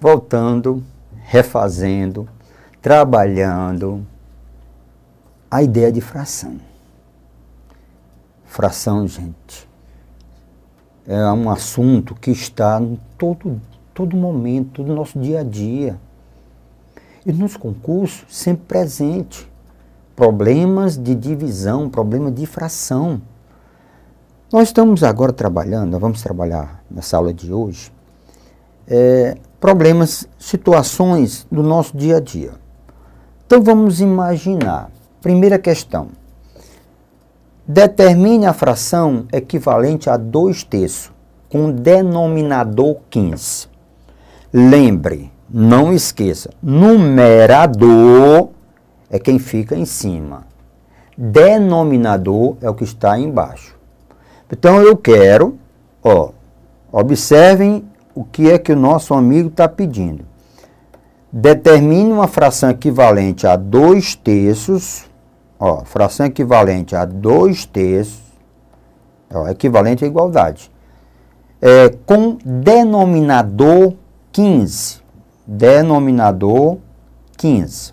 voltando, refazendo, trabalhando a ideia de fração. Fração, gente, é um assunto que está em todo, todo momento do nosso dia a dia. E nos concursos, sempre presente. Problemas de divisão, problemas de fração. Nós estamos agora trabalhando, nós vamos trabalhar nessa aula de hoje, é, problemas, situações do nosso dia a dia. Então vamos imaginar. Primeira questão. Determine a fração equivalente a 2 terços, com denominador 15. Lembre, não esqueça, numerador é quem fica em cima. Denominador é o que está embaixo. Então eu quero, ó, observem o que é que o nosso amigo está pedindo. Determine uma fração equivalente a 2 terços, ó, fração equivalente a 2 terços, ó, equivalente à igualdade, é, com denominador 15. Denominador 15.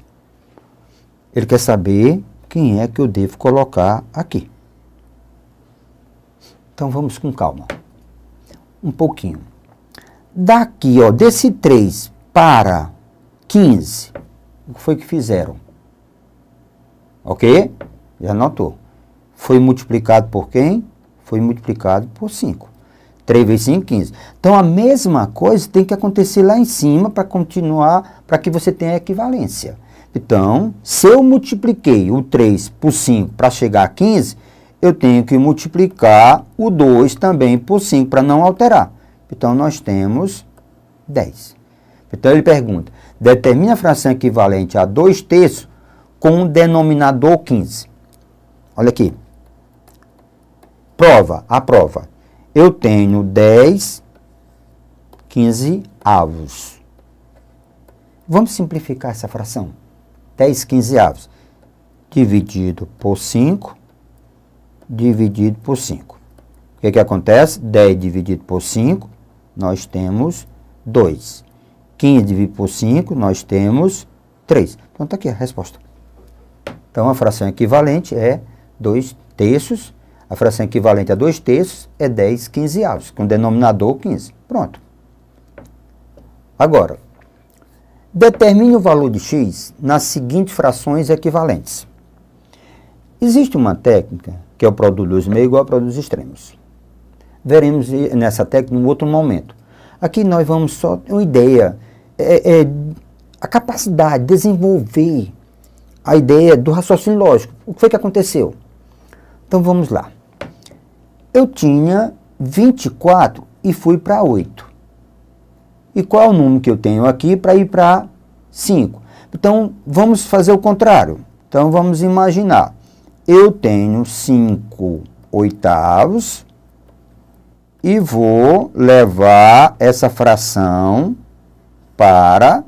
Ele quer saber quem é que eu devo colocar aqui. Então vamos com calma. Um pouquinho. Daqui, ó, desse 3 para 15, o que foi que fizeram? Ok? Já notou. Foi multiplicado por quem? Foi multiplicado por 5. 3 vezes 5, 15. Então, a mesma coisa tem que acontecer lá em cima para continuar, para que você tenha equivalência. Então, se eu multipliquei o 3 por 5 para chegar a 15, eu tenho que multiplicar o 2 também por 5 para não alterar. Então, nós temos 10. Então, ele pergunta, determina a fração equivalente a 2 terços com um denominador 15. Olha aqui. Prova, a prova. Eu tenho 10, 15 avos. Vamos simplificar essa fração. 10 quinzeavos dividido por 5, dividido por 5. O que, é que acontece? 10 dividido por 5 nós temos 2. 15 dividido por 5, nós temos 3. Então está aqui a resposta. Então a fração equivalente é 2 terços. A fração equivalente a 2 terços é 10 quinzeavos, com denominador 15. Pronto. Agora, determine o valor de x nas seguintes frações equivalentes. Existe uma técnica que é o produto dos meios igual ao produto dos extremos veremos nessa técnica em um outro momento. Aqui nós vamos só ter uma ideia, é, é, a capacidade de desenvolver a ideia do raciocínio lógico. O que foi que aconteceu? Então vamos lá. Eu tinha 24 e fui para 8. E qual é o número que eu tenho aqui para ir para 5? Então vamos fazer o contrário. Então vamos imaginar. Eu tenho 5 oitavos e vou levar essa fração para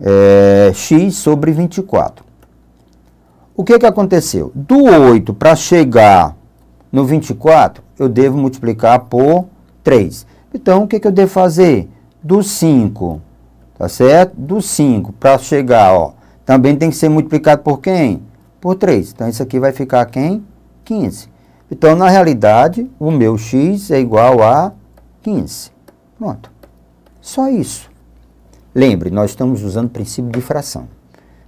é, x sobre 24. O que, que aconteceu? Do 8 para chegar no 24, eu devo multiplicar por 3. Então, o que, que eu devo fazer? Do 5, tá certo? Do 5 para chegar, ó, também tem que ser multiplicado por quem? Por 3. Então, isso aqui vai ficar quem? 15. Então, na realidade, o meu x é igual a 15. Pronto. Só isso. Lembre, nós estamos usando o princípio de fração,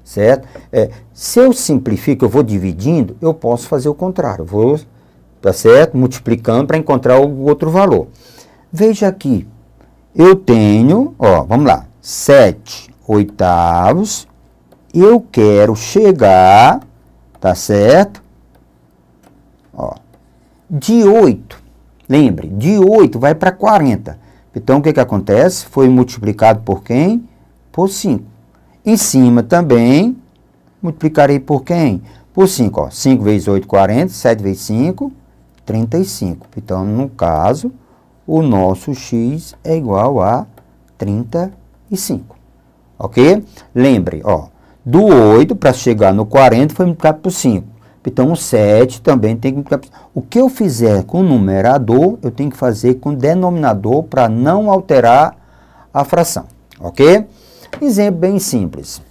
certo? É, se eu simplifico, eu vou dividindo, eu posso fazer o contrário. vou, tá certo? Multiplicando para encontrar o outro valor. Veja aqui. Eu tenho, ó, vamos lá, 7 oitavos. Eu quero chegar, tá certo? De 8, lembre, de 8 vai para 40. Então, o que, que acontece? Foi multiplicado por quem? Por 5. Em cima também, multiplicarei por quem? Por 5. 5 vezes 8, 40. 7 vezes 5, 35. Então, no caso, o nosso x é igual a 35. Ok? Lembre, ó, do 8 para chegar no 40 foi multiplicado por 5. Então, o 7 também tem que... O que eu fizer com o numerador, eu tenho que fazer com o denominador para não alterar a fração, ok? Exemplo bem simples.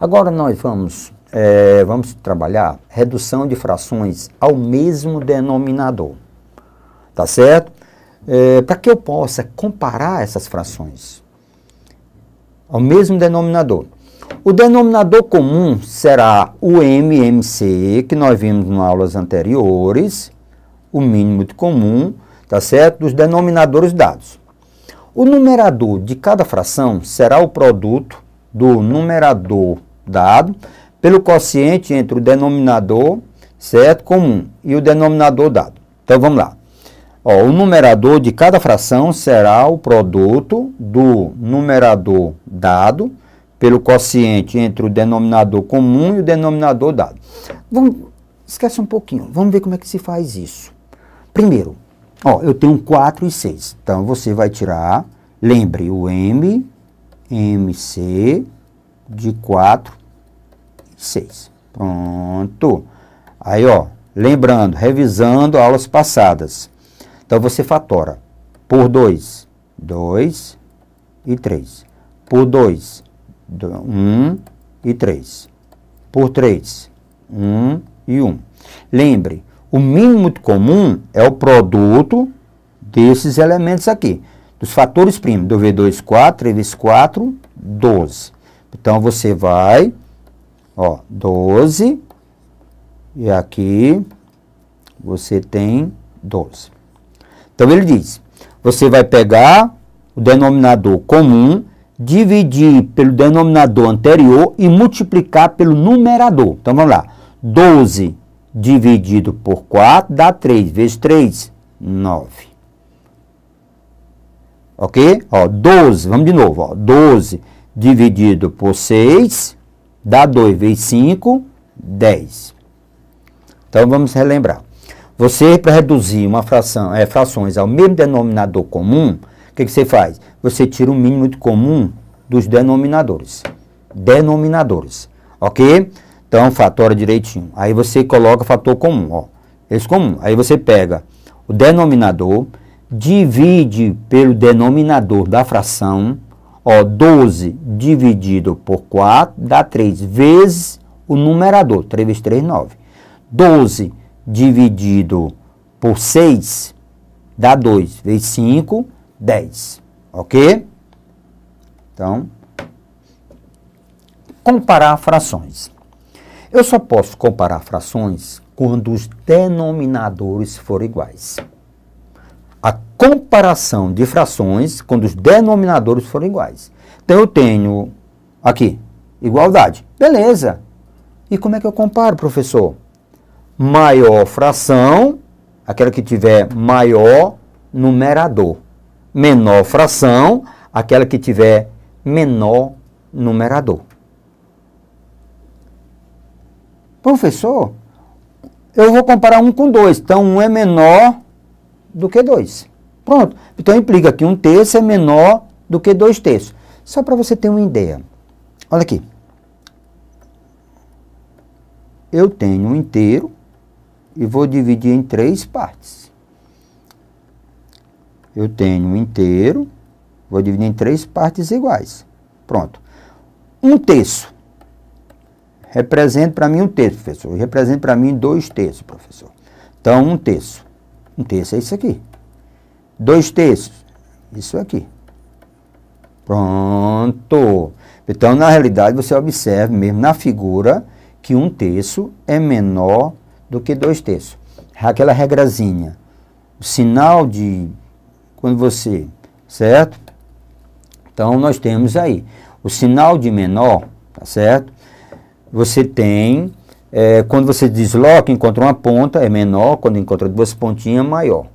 Agora nós vamos, é, vamos trabalhar redução de frações ao mesmo denominador, tá certo? É, eh, para que eu possa comparar essas frações ao mesmo denominador. O denominador comum será o MMC, que nós vimos em aulas anteriores, o mínimo de comum, tá certo? Dos denominadores dados. O numerador de cada fração será o produto do numerador dado pelo quociente entre o denominador, certo? Comum e o denominador dado. Então vamos lá. Ó, o numerador de cada fração será o produto do numerador dado pelo quociente entre o denominador comum e o denominador dado. Vamos, esquece um pouquinho, vamos ver como é que se faz isso. Primeiro, ó, eu tenho 4 e 6, então você vai tirar, lembre o M, MC de 4 e 6. Pronto. Aí, ó, lembrando, revisando aulas passadas. Então você fatora por 2, 2 e 3. Por 2, 1 e 3. Por 3, 1 e 1. Lembre, o mínimo comum é o produto desses elementos aqui. Dos fatores primos, do V2, 4, 3 vezes 4, 12. Então, você vai, ó, 12, e aqui você tem 12. Então, ele diz, você vai pegar o denominador comum dividir pelo denominador anterior e multiplicar pelo numerador. Então vamos lá. 12 dividido por 4 dá 3, vezes 3, 9. Ok? Ó, 12, vamos de novo. Ó, 12 dividido por 6 dá 2, vezes 5, 10. Então vamos relembrar. Você, para reduzir uma fração, é, frações ao mesmo denominador comum, que, que você faz? Você tira o mínimo de comum dos denominadores. Denominadores, ok? Então, fatora direitinho. Aí você coloca fator comum, ó. Esse comum. Aí você pega o denominador, divide pelo denominador da fração, ó, 12 dividido por 4 dá 3 vezes o numerador, 3 vezes 3, 9. 12 dividido por 6 dá 2, vezes 5 10, ok? Então, comparar frações. Eu só posso comparar frações quando os denominadores forem iguais. A comparação de frações quando os denominadores forem iguais. Então, eu tenho aqui, igualdade. Beleza. E como é que eu comparo, professor? Maior fração, aquela que tiver maior numerador menor fração, aquela que tiver menor numerador. Professor, eu vou comparar um com dois, então um é menor do que dois. Pronto. Então implica que um terço é menor do que dois terços. Só para você ter uma ideia. Olha aqui. Eu tenho um inteiro e vou dividir em três partes eu tenho um inteiro, vou dividir em três partes iguais. Pronto. Um terço. Representa para mim um terço, professor. Representa para mim dois terços, professor. Então, um terço. Um terço é isso aqui. Dois terços. Isso aqui. Pronto. Então, na realidade, você observa mesmo na figura que um terço é menor do que dois terços. Aquela regrazinha. O sinal de quando você, certo? Então nós temos aí o sinal de menor, tá certo? Você tem, é, quando você desloca, encontra uma ponta, é menor, quando encontra duas pontinhas, maior.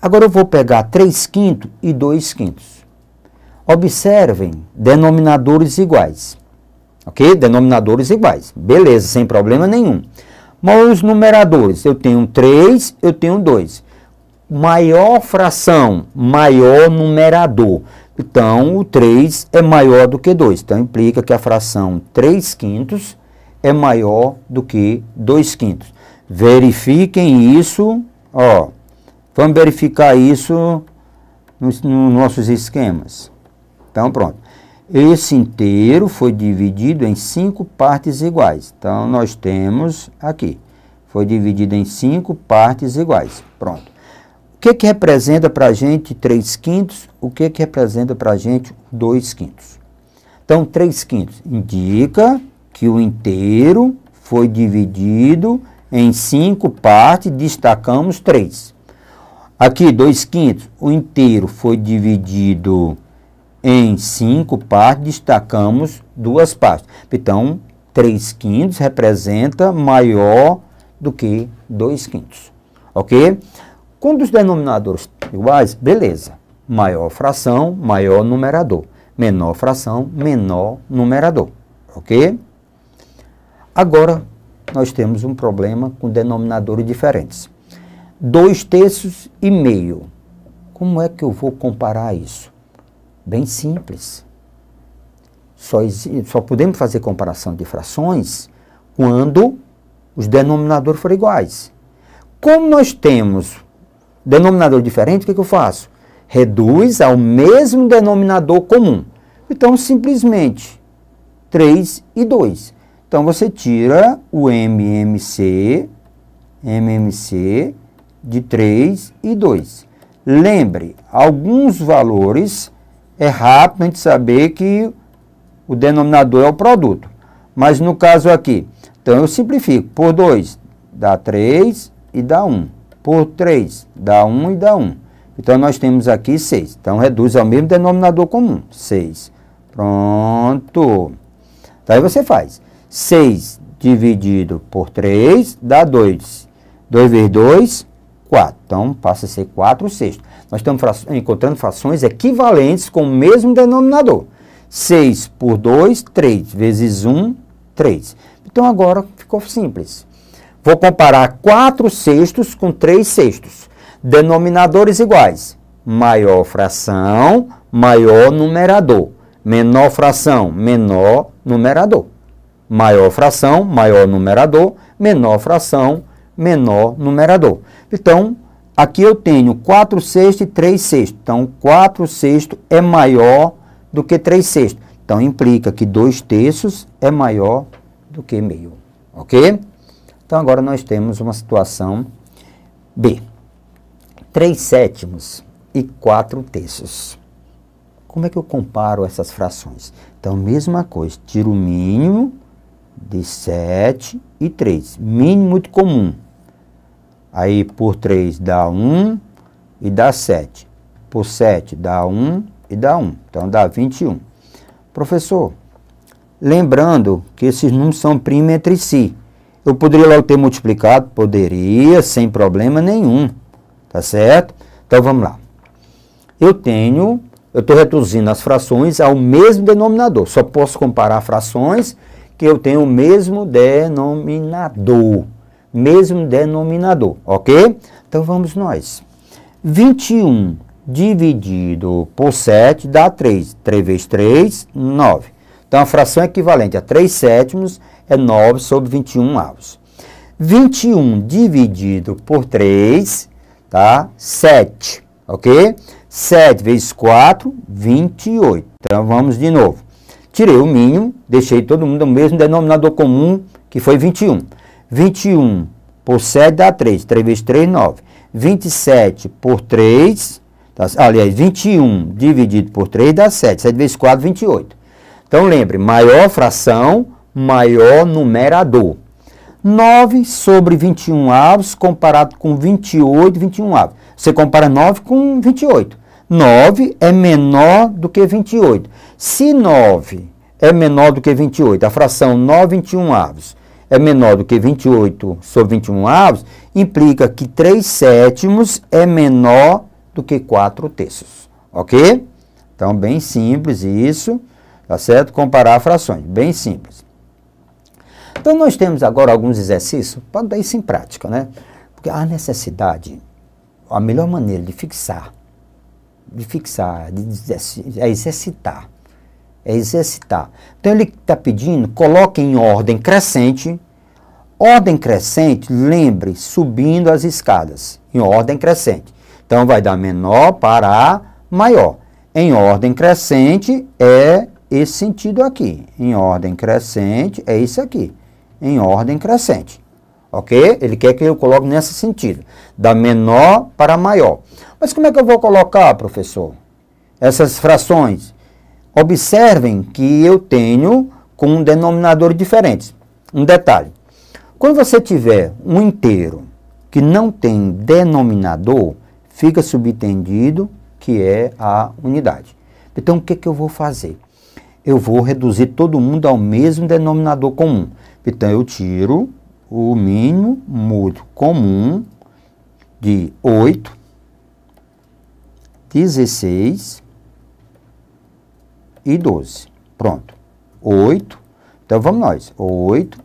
Agora eu vou pegar 3 quintos e 2 quintos. Observem denominadores iguais. Ok? Denominadores iguais. Beleza, sem problema nenhum. Mas os numeradores, eu tenho 3, eu tenho 2 maior fração, maior numerador. Então, o 3 é maior do que 2. Então, implica que a fração 3 quintos é maior do que 2 quintos. Verifiquem isso, ó. Vamos verificar isso nos, nos nossos esquemas. Então, pronto. Esse inteiro foi dividido em cinco partes iguais. Então, nós temos aqui. Foi dividido em cinco partes iguais. Pronto que, que representa para a gente 3 quintos? O que, que representa para a gente 2 quintos? Então, 3 quintos indica que o inteiro foi dividido em 5 partes, destacamos 3. Aqui, 2 quintos, o inteiro foi dividido em 5 partes, destacamos 2 partes. Então, 3 quintos representa maior do que 2 quintos, ok? Quando os denominadores iguais, beleza. Maior fração, maior numerador. Menor fração, menor numerador. Ok? Agora, nós temos um problema com denominadores diferentes. 2 terços e meio. Como é que eu vou comparar isso? Bem simples. Só, só podemos fazer comparação de frações quando os denominadores forem iguais. Como nós temos denominador diferente, o que, que eu faço? Reduz ao mesmo denominador comum. Então, simplesmente 3 e 2. Então, você tira o MMC, MMC de 3 e 2. Lembre, alguns valores é rápido a gente saber que o denominador é o produto. Mas no caso aqui, então eu simplifico por 2, dá 3 e dá 1. Um por 3, dá 1 e dá 1. Então, nós temos aqui 6. Então, reduz ao mesmo denominador comum, 6. Pronto. Então, aí você faz 6 dividido por 3 dá 2. 2 vezes 2, 4. Então, passa a ser 4 sextos. Nós estamos encontrando frações equivalentes com o mesmo denominador. 6 por 2, 3. Vezes 1, 3. Então, agora ficou simples. Vou comparar 4 sextos com 3 sextos. Denominadores iguais. Maior fração, maior numerador. Menor fração, menor numerador. Maior fração, maior numerador. Menor fração, menor numerador. Então, aqui eu tenho 4 sextos e 3 sextos. Então, 4 sextos é maior do que 3 sextos. Então, implica que 2 terços é maior do que meio. Ok? Então, agora nós temos uma situação B. 3 sétimos e 4 terços. Como é que eu comparo essas frações? Então, mesma coisa, tiro o mínimo de 7 e 3. Mínimo muito comum. Aí, por 3 dá 1 e dá 7. Por 7 dá 1 e dá 1. Então, dá 21. Professor, lembrando que esses números são primos entre si. Eu poderia logo ter multiplicado? Poderia, sem problema nenhum. Tá certo? Então vamos lá. Eu tenho, eu estou reduzindo as frações ao mesmo denominador. Só posso comparar frações que eu tenho o mesmo denominador. Mesmo denominador, ok? Então vamos nós. 21 dividido por 7 dá 3. 3 vezes 3, 9. Então a fração é equivalente a 3 sétimos é 9 sobre 21 avos. 21 dividido por 3, tá? 7, ok? 7 vezes 4, 28. Então, vamos de novo. Tirei o mínimo, deixei todo mundo no mesmo denominador comum, que foi 21. 21 por 7 dá 3, 3 vezes 3, 9. 27 por 3, tá? aliás, 21 dividido por 3 dá 7. 7 vezes 4, 28. Então, lembre, maior fração maior numerador. 9 sobre 21 avos comparado com 28, 21 avos. Você compara 9 com 28. 9 é menor do que 28. Se 9 é menor do que 28, a fração 9, 21 avos é menor do que 28 sobre 21 avos, implica que 3 sétimos é menor do que 4 terços. Ok? Então, bem simples isso, tá certo? Comparar frações, bem simples. Então, nós temos agora alguns exercícios para dar isso em prática, né? Porque a necessidade, a melhor maneira de fixar, de fixar, de é exercitar. É exercitar. Então, ele está pedindo, coloque em ordem crescente. Ordem crescente, lembre, subindo as escadas, em ordem crescente. Então, vai dar menor para maior. Em ordem crescente é esse sentido aqui. Em ordem crescente é isso aqui em ordem crescente. Ok? Ele quer que eu coloque nesse sentido, da menor para maior. Mas como é que eu vou colocar, professor, essas frações? Observem que eu tenho com um denominador diferentes. Um detalhe: quando você tiver um inteiro que não tem denominador, fica subentendido que é a unidade. Então, o que, que eu vou fazer? Eu vou reduzir todo mundo ao mesmo denominador comum. Então, eu tiro o mínimo múltiplo comum de 8, 16 e 12. Pronto. 8. Então, vamos nós. 8,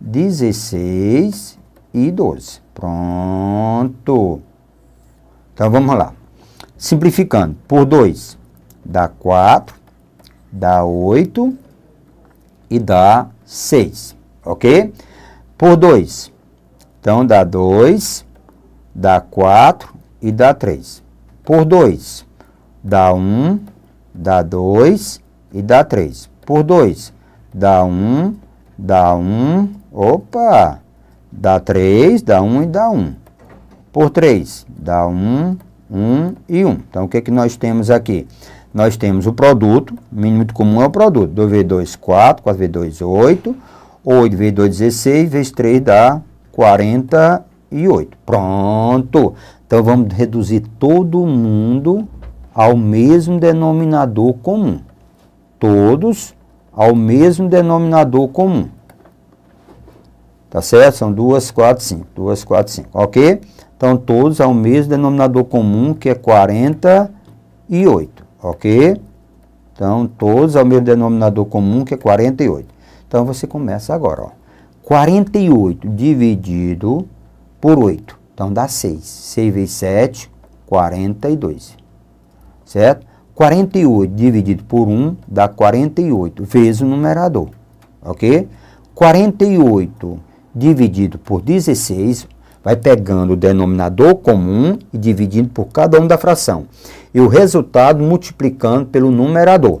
16 e 12. Pronto. Então, vamos lá. Simplificando. Por 2, dá 4, dá 8 e dá 6 ok? Por 2. Então, dá 2, dá 4 e dá 3. Por 2, dá 1, um, dá 2 e dá 3. Por 2, dá 1, um, dá 1, um, opa, dá 3, dá 1 e dá 1. Por 3, dá 1, 1 e 1. Então, o que, é que nós temos aqui? Nós temos o produto, mínimo comum é o produto. 2 vezes 2, 4, 4 vezes 2, 8. 8 vezes 2, 16, vezes 3 dá 48. Pronto! Então, vamos reduzir todo mundo ao mesmo denominador comum. Todos ao mesmo denominador comum. Tá certo? São 2, 4, 5. 2, 4, 5. Ok? Então, todos ao mesmo denominador comum, que é 48. Ok? Então, todos ao mesmo denominador comum, que é 48. Então você começa agora, ó. 48 dividido por 8. Então dá 6. 6 vezes 7, 42. Certo? 48 dividido por 1 dá 48 vezes o numerador. OK? 48 dividido por 16 vai pegando o denominador comum e dividindo por cada um da fração. E o resultado multiplicando pelo numerador.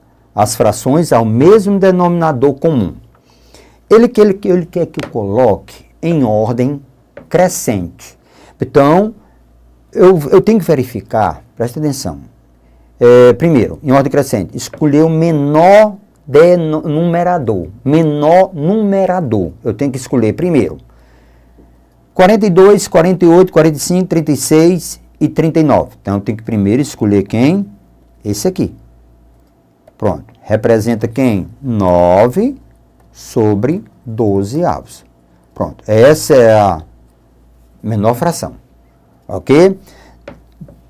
as frações ao mesmo denominador comum. Ele, ele, ele quer que eu coloque em ordem crescente. Então, eu, eu tenho que verificar, presta atenção. É, primeiro, em ordem crescente, escolher o menor numerador. Menor numerador. Eu tenho que escolher primeiro. 42, 48, 45, 36 e 39. Então, eu tenho que primeiro escolher quem? Esse aqui. Pronto. Representa quem? 9 sobre 12 avos. Pronto. Essa é a menor fração. Ok?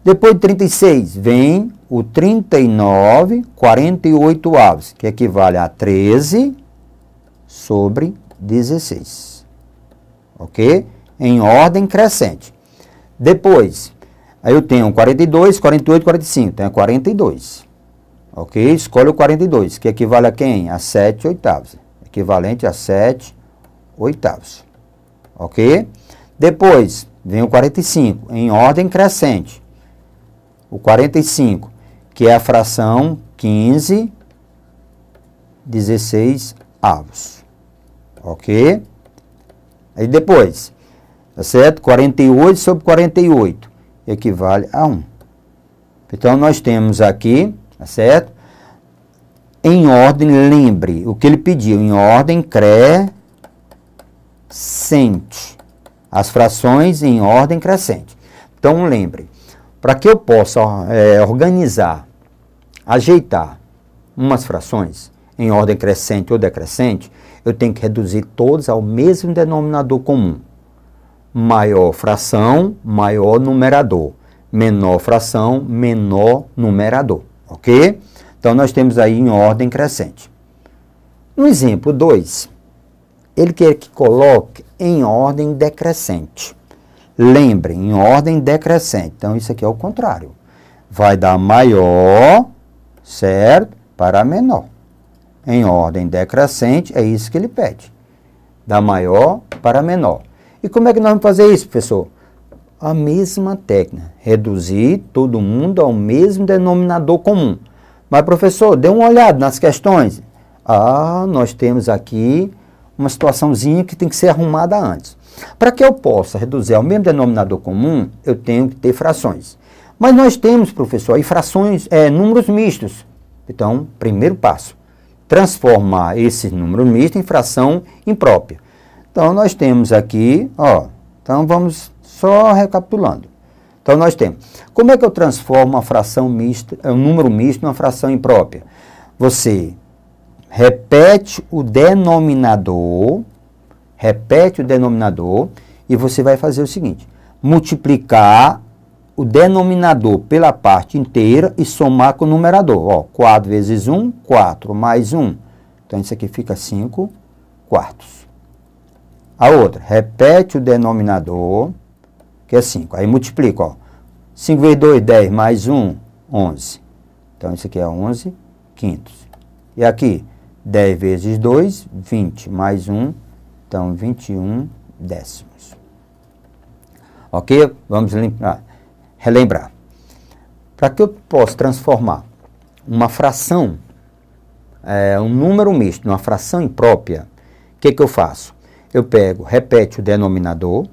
Depois de 36, vem o 39, 48 avos, que equivale a 13 sobre 16. Ok? Em ordem crescente. Depois, aí eu tenho 42, 48, 45. Então é 42. Ok? Escolhe o 42, que equivale a quem? A 7 oitavos. Equivalente a 7 oitavos. Ok? Depois, vem o 45, em ordem crescente. O 45, que é a fração 15, 16 avos. Ok? Aí depois, tá certo? 48 sobre 48 equivale a 1. Então, nós temos aqui tá certo? Em ordem, lembre o que ele pediu, em ordem crescente. As frações em ordem crescente. Então, lembre, para que eu possa é, organizar, ajeitar umas frações em ordem crescente ou decrescente, eu tenho que reduzir todos ao mesmo denominador comum. Maior fração, maior numerador. Menor fração, menor numerador ok? Então nós temos aí em ordem crescente. No exemplo 2, ele quer que coloque em ordem decrescente. Lembrem, em ordem decrescente. Então isso aqui é o contrário. Vai da maior, certo? Para menor. Em ordem decrescente, é isso que ele pede. Da maior para menor. E como é que nós vamos fazer isso, professor? a mesma técnica, reduzir todo mundo ao mesmo denominador comum. Mas, professor, dê uma olhada nas questões. Ah, nós temos aqui uma situaçãozinha que tem que ser arrumada antes. Para que eu possa reduzir ao mesmo denominador comum, eu tenho que ter frações. Mas nós temos, professor, aí frações, é, números mistos. Então, primeiro passo, transformar esse número misto em fração imprópria. Então, nós temos aqui, ó, então vamos só recapitulando. Então nós temos. Como é que eu transformo uma fração mista, um número misto numa fração imprópria? Você repete o denominador, repete o denominador e você vai fazer o seguinte: multiplicar o denominador pela parte inteira e somar com o numerador. Ó, 4 vezes 1, 4 mais 1. Então isso aqui fica 5 quartos. A outra, repete o denominador que é 5. Aí multiplico, ó. 5 vezes 2, 10, mais 1, 11. Então, isso aqui é 11 quintos. E aqui, 10 vezes 2, 20, mais 1, então 21 décimos. Ok? Vamos limpar, ah, relembrar. Para que eu possa transformar uma fração, é, um número misto, numa fração imprópria, o que, que eu faço? Eu pego, repete o denominador,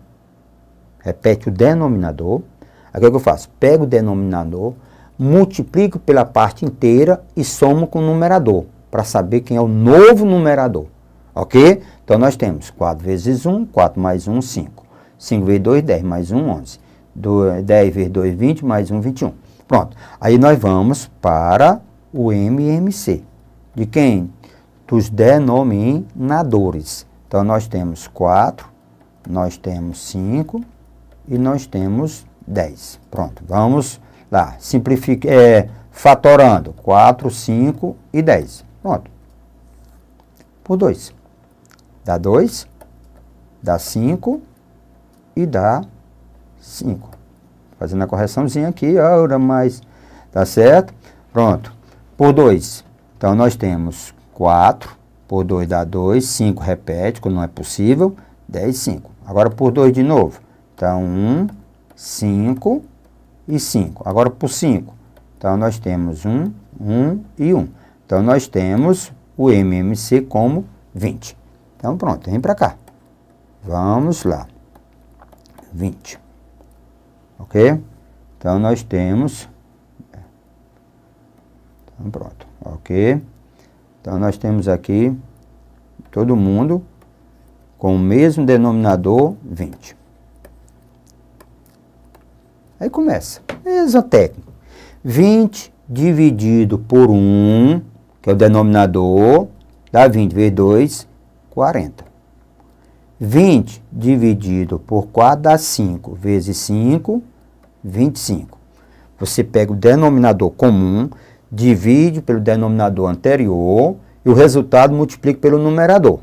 repete é, o denominador. Aí o que, é que eu faço? Pego o denominador, multiplico pela parte inteira e somo com o numerador, para saber quem é o novo numerador. Ok? Então nós temos 4 vezes 1, 4 mais 1, 5. 5 vezes 2, 10 mais 1, 11. 10 vezes 2, 20 mais 1, 21. Pronto. Aí nós vamos para o MMC. De quem? Dos denominadores. Então nós temos 4, nós temos 5, e nós temos 10. Pronto, vamos lá. Simplifique, é, fatorando 4, 5 e 10. Pronto. Por 2. Dá 2, dá 5 e dá 5. Fazendo a correçãozinha aqui, ora mais, tá certo? Pronto. Por 2. Então, nós temos 4, por 2 dá 2, 5 repete, quando não é possível, 10, 5. Agora, por 2 de novo. Então, 1, 5 e 5. Agora, por 5. Então, nós temos 1, 1 e 1. Então, nós temos o MMC como 20. Então, pronto, vem para cá. Vamos lá. 20. Ok? Então, nós temos... Então, pronto, ok? Então, nós temos aqui todo mundo com o mesmo denominador 20. Aí começa. Exotécnico. 20 dividido por 1, que é o denominador, dá 20 vezes 2, 40. 20 dividido por 4 dá 5, vezes 5, 25. Você pega o denominador comum, divide pelo denominador anterior e o resultado multiplica pelo numerador.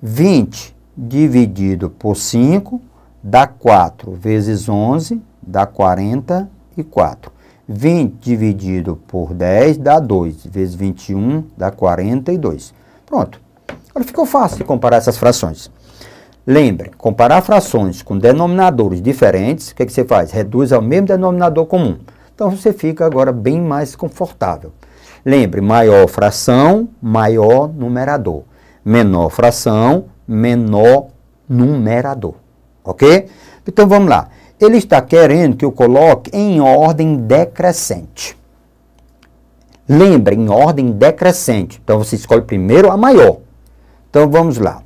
20 dividido por 5 dá 4 vezes 11, dá 44. 20 dividido por 10 dá 2, vezes 21 dá 42. Pronto. Agora ficou fácil de comparar essas frações. Lembre, comparar frações com denominadores diferentes, o que, é que você faz? Reduz ao mesmo denominador comum. Então você fica agora bem mais confortável. Lembre, maior fração, maior numerador. Menor fração, menor numerador. Ok? Então vamos lá. Ele está querendo que eu coloque em ordem decrescente. Lembra, em ordem decrescente. Então você escolhe primeiro a maior. Então vamos lá.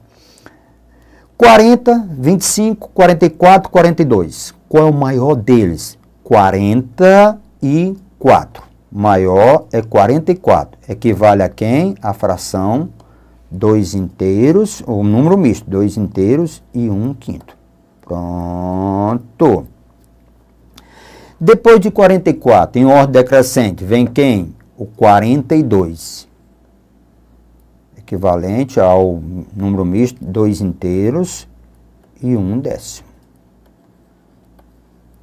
40, 25, 44, 42. Qual é o maior deles? 44. Maior é 44. Equivale a quem? A fração 2 inteiros, ou número misto, 2 inteiros e 1 um quinto. Pronto. Depois de 44, em ordem decrescente, vem quem? O 42. Equivalente ao número misto, dois inteiros e um décimo.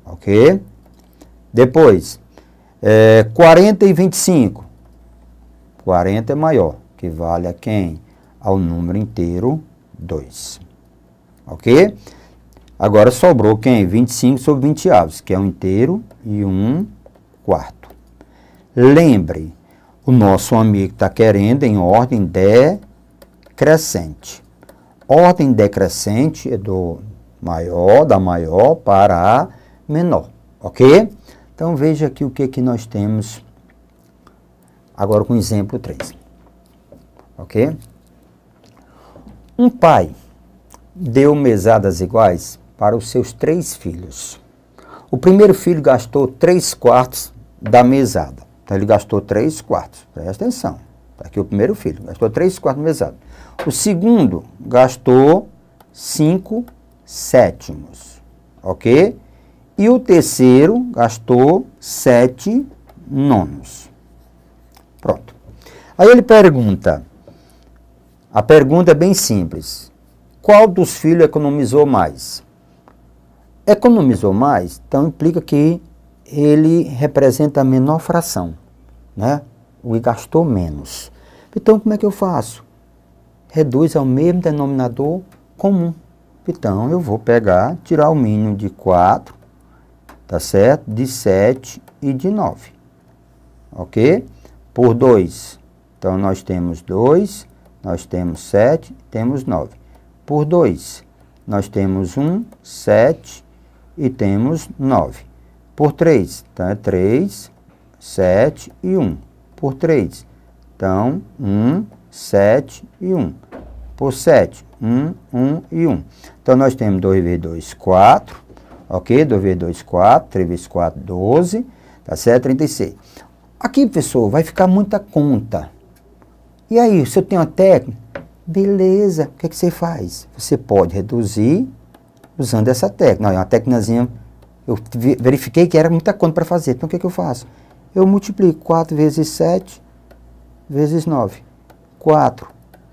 Ok? Depois, é, eh, 40 e 25. 40 é maior, equivale a quem? Ao número inteiro, 2. Ok? Agora sobrou quem? 25 sobre 20 avos, que é um inteiro e um quarto. Lembre, o nosso amigo está querendo em ordem decrescente. Ordem decrescente é do maior, da maior para a menor, ok? Então veja aqui o que, que nós temos agora com o exemplo 3, ok? Um pai deu mesadas iguais para os seus três filhos. O primeiro filho gastou três quartos da mesada. Então ele gastou três quartos, presta atenção. Tá? aqui é o primeiro filho, gastou três quartos da mesada. O segundo gastou cinco sétimos, ok? E o terceiro gastou sete nonos. Pronto. Aí ele pergunta, a pergunta é bem simples, qual dos filhos economizou mais? Economizou mais, então implica que ele representa a menor fração, né? Ele gastou menos. Então, como é que eu faço? Reduz ao mesmo denominador comum. Então, eu vou pegar, tirar o mínimo de 4, tá certo? De 7 e de 9, ok? Por 2, então nós temos 2, nós temos 7, temos 9. Por 2, nós temos 1, 7 e temos 9. Por 3, então é 3, 7 e 1. Por 3, então 1, 7 e 1. Por 7, 1, 1 e 1. Então nós temos 2 vezes 2, 4. Ok? 2 vezes 2, 4. 3 vezes 4, 12. Tá certo? 36. Aqui, pessoal, vai ficar muita conta. E aí, se eu tenho uma técnica, beleza, o que, é que você faz? Você pode reduzir usando essa técnica. Não, é uma técnicazinha, eu verifiquei que era muita conta para fazer, então o que, que eu faço? Eu multiplico 4 vezes 7 vezes 9. 4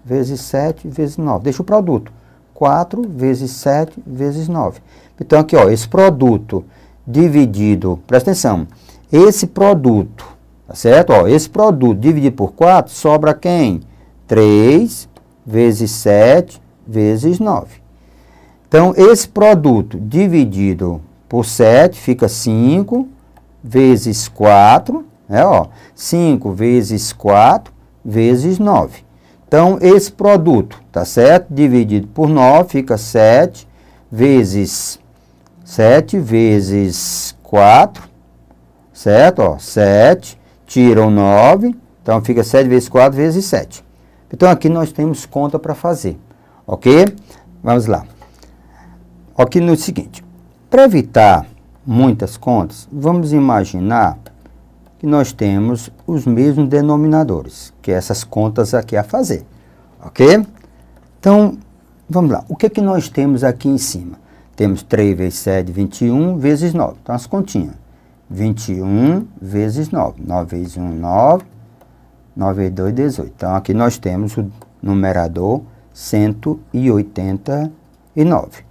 vezes 7 vezes 9. Deixa o produto. 4 vezes 7 vezes 9. Então aqui, ó, esse produto dividido, presta atenção, esse produto, tá certo? Ó, esse produto dividido por 4 sobra quem? 3 vezes 7 vezes 9. Então, esse produto dividido por 7 fica 5 vezes 4, né, ó, 5 vezes 4 vezes 9. Então, esse produto, tá certo? Dividido por 9 fica 7 vezes 7 vezes 4, certo? Ó, 7, o 9, então fica 7 vezes 4 vezes 7. Então, aqui nós temos conta para fazer, ok? Vamos lá. Aqui no seguinte, para evitar muitas contas, vamos imaginar que nós temos os mesmos denominadores, que é essas contas aqui a fazer, ok? Então, vamos lá, o que, é que nós temos aqui em cima? Temos 3 vezes 7, 21, vezes 9, então as continhas, 21 vezes 9, 9 vezes 1, 9, 9 vezes 2, 18. Então, aqui nós temos o numerador 189.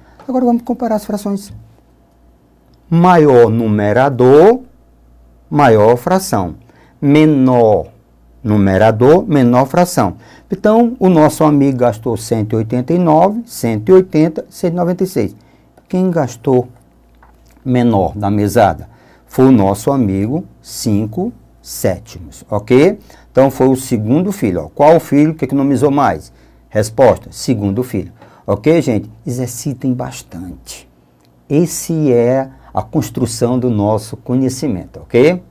Agora vamos comparar as frações. Maior numerador, maior fração. Menor numerador, menor fração. Então, o nosso amigo gastou 189, 180, 196. Quem gastou menor da mesada? Foi o nosso amigo 5 sétimos, ok? Então, foi o segundo filho. Ó. Qual o filho é que economizou mais? Resposta, segundo filho. Ok, gente? Exercitem bastante. Esse é a construção do nosso conhecimento, ok?